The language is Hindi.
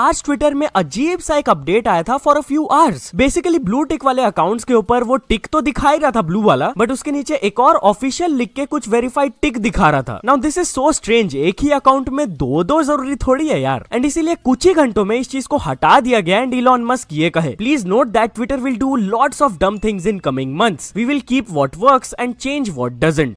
आज ट्विटर में अजीब सा एक अपडेट आया था for a few hours basically blue tick वाले अकाउंट्स के ऊपर वो टिक तो दिखा ही रहा था ब्लू वाला बट उसके नीचे एक और ऑफिशियल लिख के कुछ वेरीफाइड टिक दिखा रहा था now this is so strange एक ही अकाउंट में दो दो जरूरी थोड़ी है यार एंड इसीलिए कुछ ही घंटों में इस चीज को हटा दिया गया एंड इलॉन मस्क ये कहे please note that Twitter will do lots of dumb things in coming months we will keep what work and change what doesn't